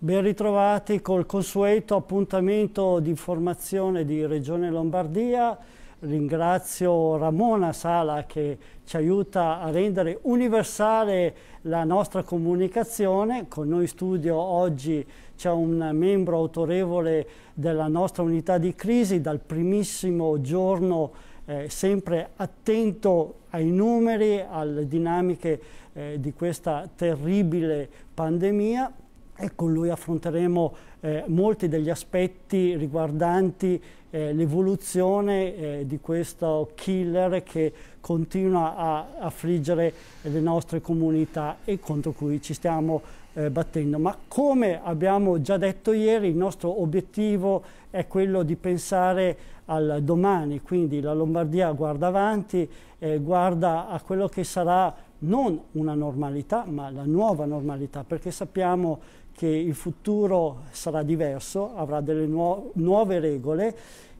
Ben ritrovati col consueto appuntamento di formazione di Regione Lombardia. Ringrazio Ramona Sala che ci aiuta a rendere universale la nostra comunicazione. Con noi in studio oggi c'è un membro autorevole della nostra unità di crisi dal primissimo giorno eh, sempre attento ai numeri, alle dinamiche eh, di questa terribile pandemia e con lui affronteremo eh, molti degli aspetti riguardanti eh, l'evoluzione eh, di questo killer che continua a affliggere le nostre comunità e contro cui ci stiamo eh, battendo. Ma come abbiamo già detto ieri, il nostro obiettivo è quello di pensare al domani, quindi la Lombardia guarda avanti, eh, guarda a quello che sarà non una normalità, ma la nuova normalità, perché sappiamo che il futuro sarà diverso, avrà delle nuo nuove regole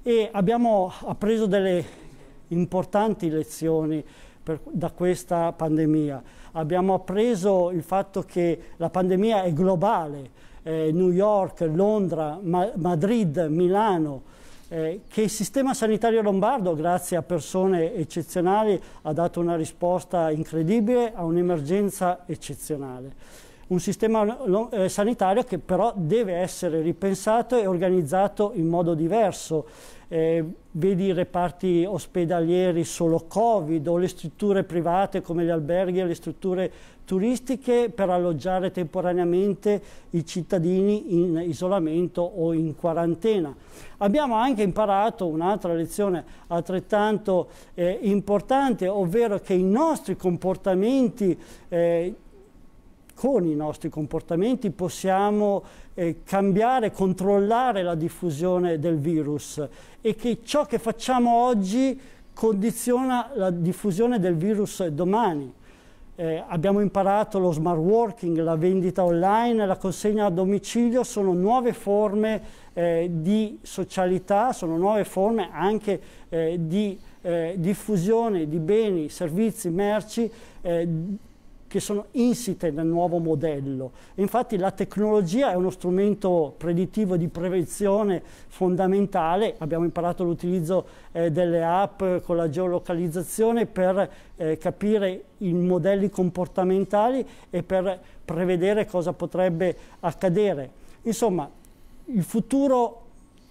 e abbiamo appreso delle importanti lezioni per, da questa pandemia. Abbiamo appreso il fatto che la pandemia è globale, eh, New York, Londra, Ma Madrid, Milano, eh, che il sistema sanitario lombardo, grazie a persone eccezionali, ha dato una risposta incredibile a un'emergenza eccezionale un sistema eh, sanitario che però deve essere ripensato e organizzato in modo diverso. Eh, vedi i reparti ospedalieri solo Covid o le strutture private come gli alberghi e le strutture turistiche per alloggiare temporaneamente i cittadini in isolamento o in quarantena. Abbiamo anche imparato un'altra lezione altrettanto eh, importante, ovvero che i nostri comportamenti eh, con i nostri comportamenti possiamo eh, cambiare, controllare la diffusione del virus e che ciò che facciamo oggi condiziona la diffusione del virus domani. Eh, abbiamo imparato lo smart working, la vendita online, la consegna a domicilio, sono nuove forme eh, di socialità, sono nuove forme anche eh, di eh, diffusione di beni, servizi, merci eh, che sono insite nel nuovo modello. Infatti la tecnologia è uno strumento predittivo di prevenzione fondamentale, abbiamo imparato l'utilizzo eh, delle app con la geolocalizzazione per eh, capire i modelli comportamentali e per prevedere cosa potrebbe accadere. Insomma, il futuro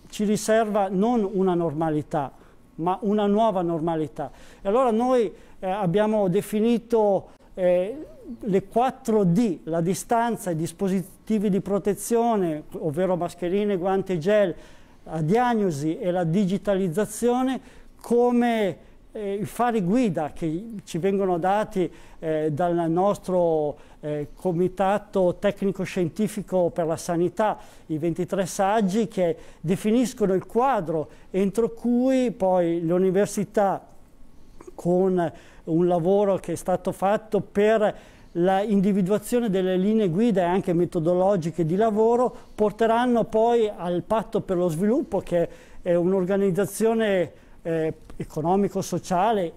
ci riserva non una normalità, ma una nuova normalità. E allora noi eh, abbiamo definito eh, le 4D, la distanza, i dispositivi di protezione, ovvero mascherine, guanti e gel, la diagnosi e la digitalizzazione come eh, i fari guida che ci vengono dati eh, dal nostro eh, comitato tecnico-scientifico per la sanità, i 23 saggi che definiscono il quadro entro cui poi le università con un lavoro che è stato fatto per l'individuazione delle linee guida e anche metodologiche di lavoro porteranno poi al patto per lo sviluppo che è un'organizzazione eh, economico-sociale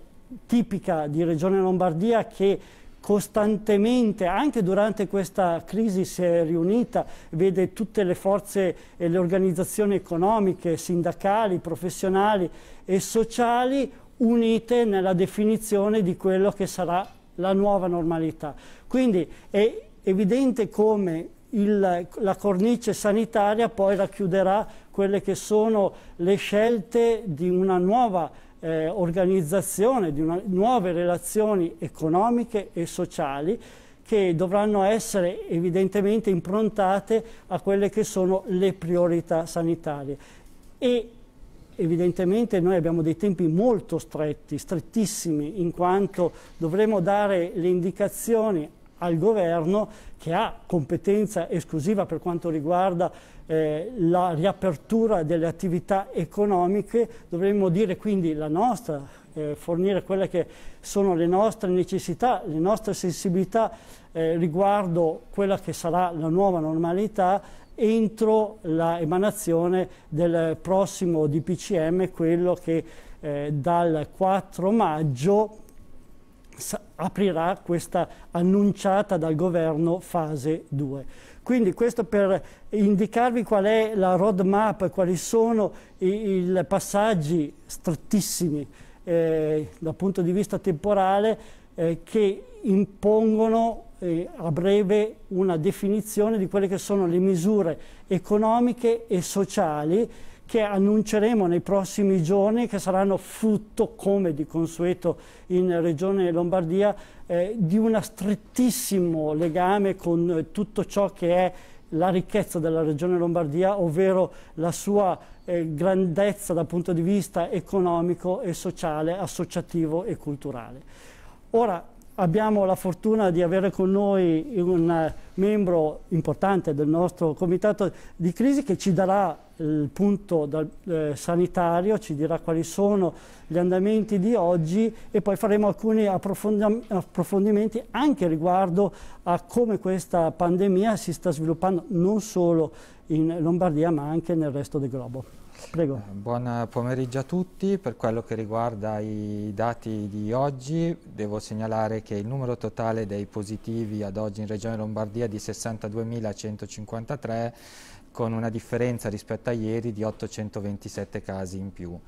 tipica di Regione Lombardia che costantemente, anche durante questa crisi si è riunita, vede tutte le forze e le organizzazioni economiche, sindacali, professionali e sociali unite nella definizione di quello che sarà la nuova normalità. Quindi è evidente come il, la cornice sanitaria poi racchiuderà quelle che sono le scelte di una nuova eh, organizzazione, di una, nuove relazioni economiche e sociali che dovranno essere evidentemente improntate a quelle che sono le priorità sanitarie. E evidentemente noi abbiamo dei tempi molto stretti, strettissimi, in quanto dovremo dare le indicazioni al governo che ha competenza esclusiva per quanto riguarda eh, la riapertura delle attività economiche, dovremmo dire quindi la nostra, eh, fornire quelle che sono le nostre necessità, le nostre sensibilità eh, riguardo quella che sarà la nuova normalità entro l'emanazione del prossimo DPCM, quello che eh, dal 4 maggio aprirà questa annunciata dal governo fase 2. Quindi questo per indicarvi qual è la roadmap, quali sono i, i passaggi strettissimi eh, dal punto di vista temporale eh, che impongono eh, a breve una definizione di quelle che sono le misure economiche e sociali che annunceremo nei prossimi giorni che saranno frutto, come di consueto in Regione Lombardia, eh, di un strettissimo legame con eh, tutto ciò che è la ricchezza della Regione Lombardia, ovvero la sua eh, grandezza dal punto di vista economico e sociale, associativo e culturale. Ora, abbiamo la fortuna di avere con noi un eh, membro importante del nostro comitato di crisi che ci darà il punto dal, eh, sanitario, ci dirà quali sono gli andamenti di oggi e poi faremo alcuni approfondimenti anche riguardo a come questa pandemia si sta sviluppando non solo in Lombardia ma anche nel resto del globo. Prego. Eh, buon pomeriggio a tutti, per quello che riguarda i dati di oggi devo segnalare che il numero totale dei positivi ad oggi in Regione Lombardia è di 62.153 con una differenza rispetto a ieri di 827 casi in più.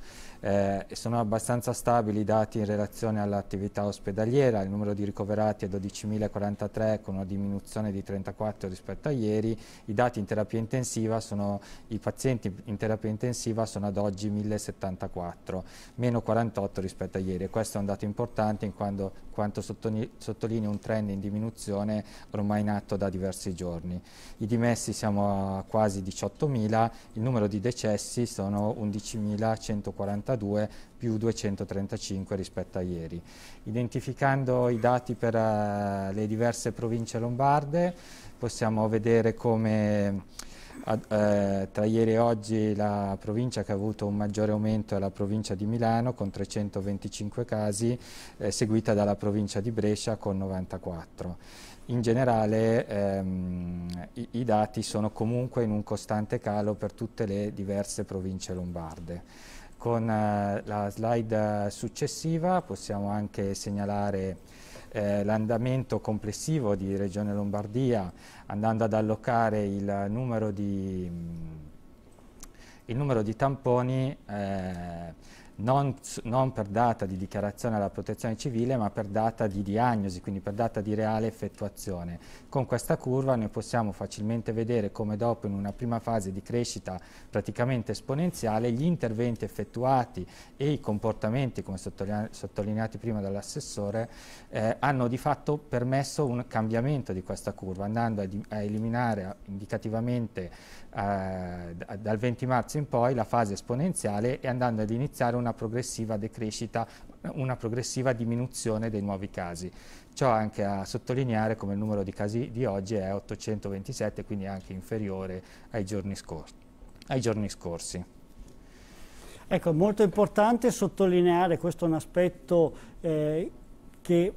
Eh, sono abbastanza stabili i dati in relazione all'attività ospedaliera, il numero di ricoverati è 12.043 con una diminuzione di 34 rispetto a ieri, i dati in terapia intensiva sono, i pazienti in terapia intensiva sono ad oggi 1.074, meno 48 rispetto a ieri. Questo è un dato importante in quanto, quanto sottolinea un trend in diminuzione ormai in atto da diversi giorni. I dimessi siamo a quasi quasi 18.000, il numero di decessi sono 11.142 più 235 rispetto a ieri. Identificando i dati per uh, le diverse province lombarde possiamo vedere come... Ad, eh, tra ieri e oggi la provincia che ha avuto un maggiore aumento è la provincia di Milano con 325 casi, eh, seguita dalla provincia di Brescia con 94 in generale ehm, i, i, dati sono comunque in un costante calo per tutte le diverse province lombarde. Con eh, la slide successiva possiamo anche segnalare eh, l'andamento complessivo di Regione Lombardia andando ad allocare il numero di, il numero di tamponi eh, non, non, per data di dichiarazione alla protezione civile ma per data di diagnosi, quindi per data di reale effettuazione. Con questa curva noi possiamo facilmente vedere come dopo in una prima fase di crescita praticamente esponenziale gli interventi effettuati e i comportamenti, come sottolineati prima dall'assessore, eh, hanno di fatto permesso un cambiamento di questa curva, andando a, a eliminare indicativamente eh, dal 20 marzo in poi la fase esponenziale e andando ad iniziare una una progressiva decrescita, una progressiva diminuzione dei nuovi casi. Ciò anche a sottolineare come il numero di casi di oggi è 827, quindi anche inferiore ai giorni, scor ai giorni scorsi. Ecco, è molto importante sottolineare, questo è un aspetto eh, che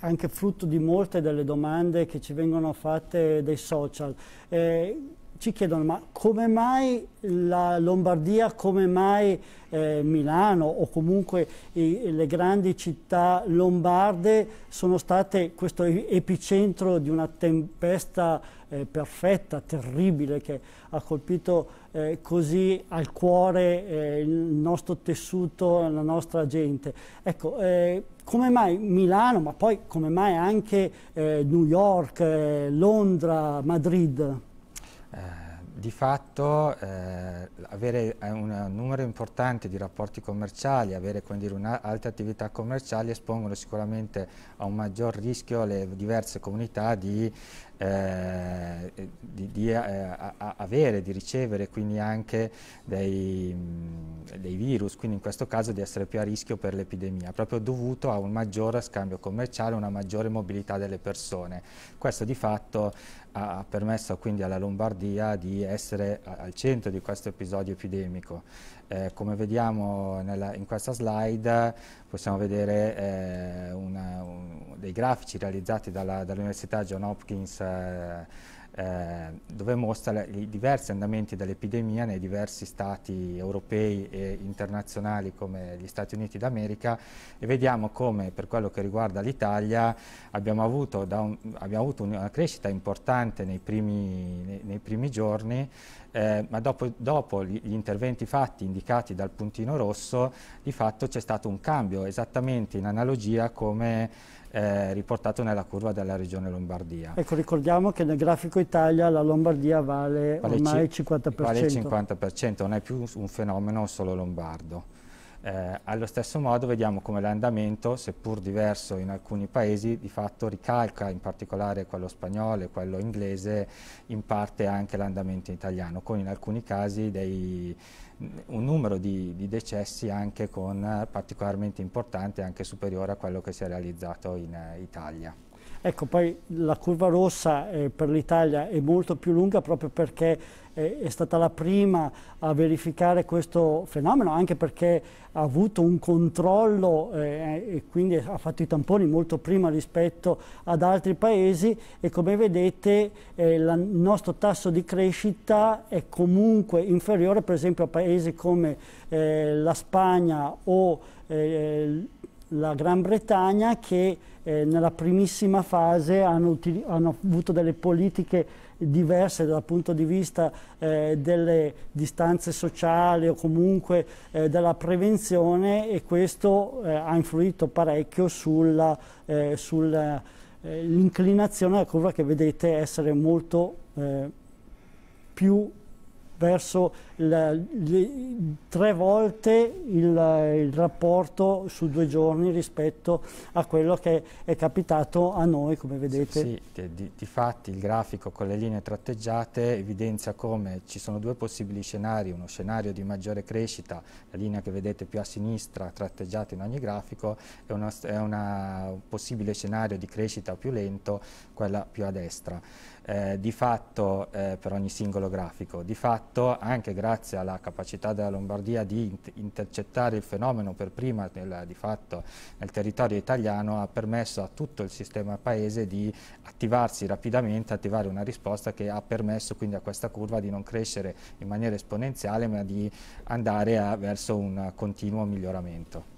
anche frutto di molte delle domande che ci vengono fatte dai social. Eh, ci chiedono ma come mai la Lombardia, come mai eh, Milano o comunque i, le grandi città lombarde sono state questo epicentro di una tempesta eh, perfetta, terribile, che ha colpito eh, così al cuore eh, il nostro tessuto, la nostra gente. Ecco, eh, come mai Milano, ma poi come mai anche eh, New York, Londra, Madrid? Eh, di fatto eh, avere eh, eh, un numero importante di rapporti commerciali, avere quindi un'alta attività commerciale espongono sicuramente a un maggior rischio le diverse comunità di, eh, di, di eh, a, avere, di ricevere quindi anche dei, dei, virus, quindi in questo caso di essere più a rischio per l'epidemia, proprio dovuto a un maggiore scambio commerciale, una maggiore mobilità delle persone. Questo di fatto ha permesso quindi alla Lombardia di essere al centro di questo episodio epidemico. Eh, come vediamo nella, in questa slide possiamo vedere eh, una, un, dei grafici realizzati dalla, dall'Università John Hopkins eh, eh, dove mostra i diversi andamenti dell'epidemia nei diversi stati europei e internazionali come gli Stati Uniti d'America e vediamo come per quello che riguarda l'Italia abbiamo avuto, abbiamo avuto una crescita importante nei primi, nei, nei primi giorni eh, ma dopo, dopo, gli interventi fatti indicati dal puntino rosso, di fatto c'è stato un cambio, esattamente in analogia come eh, riportato nella curva della regione Lombardia. Ecco, ricordiamo che nel grafico Italia la Lombardia vale, vale ormai il 50%. Vale il 50%, non è più un fenomeno solo lombardo. Eh, allo stesso modo vediamo come l'andamento, seppur diverso in alcuni paesi, di fatto ricalca in particolare quello spagnolo e quello inglese, in parte anche l'andamento italiano, con in alcuni casi dei, un numero di, di decessi anche con, eh, particolarmente importante, anche superiore a quello che si è realizzato in eh, Italia. Ecco, poi la curva rossa eh, per l'Italia è molto più lunga proprio perché eh, è stata la prima a verificare questo fenomeno, anche perché ha avuto un controllo eh, e quindi ha fatto i tamponi molto prima rispetto ad altri paesi e come vedete eh, la, il nostro tasso di crescita è comunque inferiore per esempio a paesi come eh, la Spagna o eh, la Gran Bretagna che eh, nella primissima fase hanno, hanno, avuto delle politiche diverse dal punto di vista eh, delle distanze sociali o comunque eh, della prevenzione e questo eh, ha influito parecchio sull'inclinazione sulla, alla eh, eh, curva che vedete essere molto più verso le, le, tre volte il, il, rapporto su due giorni rispetto a quello che è capitato a noi, come vedete. Sì, sì. Di, di fatti il grafico con le linee tratteggiate evidenzia come ci sono due possibili scenari, uno scenario di maggiore crescita, la linea che vedete più a sinistra tratteggiata in ogni grafico, e uno, una, un possibile scenario di crescita più lento, quella più a destra eh, di fatto eh, per ogni singolo grafico, di fatto anche grazie alla capacità della Lombardia di intercettare il fenomeno per prima nel, di fatto nel territorio italiano ha permesso a tutto il sistema paese di attivarsi rapidamente, attivare una risposta che ha permesso quindi a questa curva di non crescere in maniera esponenziale ma di andare a, verso un continuo miglioramento.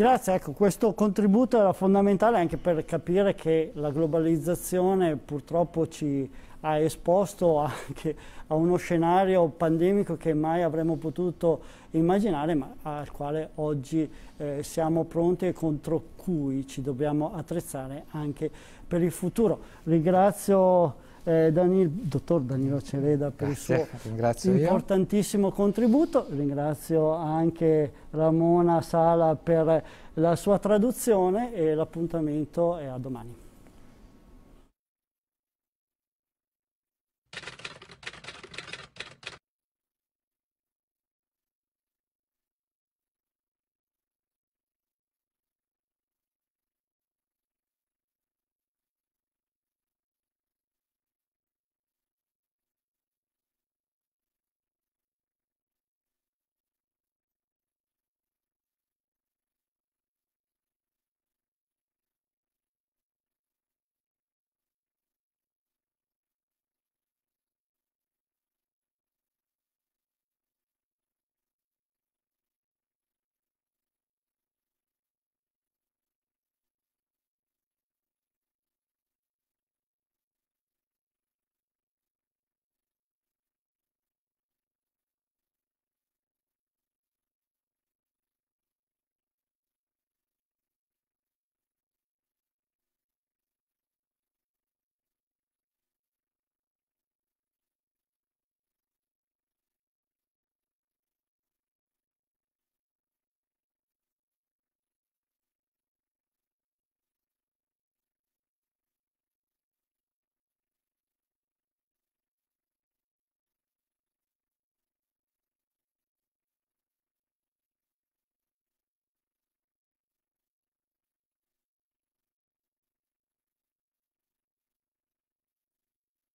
Grazie, ecco, questo contributo era fondamentale anche per capire che la globalizzazione purtroppo ci ha esposto anche a uno scenario pandemico che mai avremmo potuto immaginare, ma al quale oggi eh, siamo pronti e contro cui ci dobbiamo attrezzare anche per il futuro. Ringrazio eh, Danil, dottor Danilo Cereda per Grazie. il suo ringrazio importantissimo io. contributo, ringrazio anche Ramona Sala per la sua traduzione e l'appuntamento è a domani.